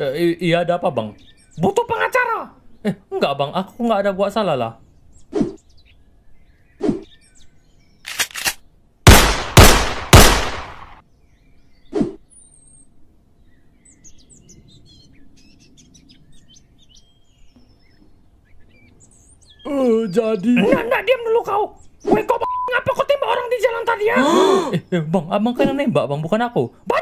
Eh, iya ada apa bang? Butuh pengacara. Eh enggak bang, aku enggak ada buat salah lah. Uh, jadi. Nggak, nggak diam dulu kau. Woi kau ngapa kau tembak orang di jalan tadi ya? Eh, eh, bang, abang kena yang nembak bang, bukan aku. Banyak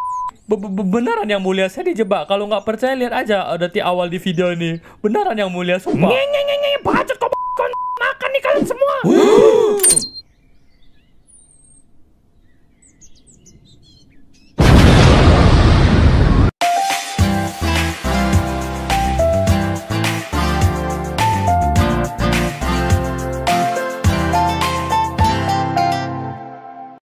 beneran yang mulia saya dijebak kalau nggak percaya lihat aja ada di awal di video ini beneran yang mulia sumpah nyeng nyeng nyeng bacot kok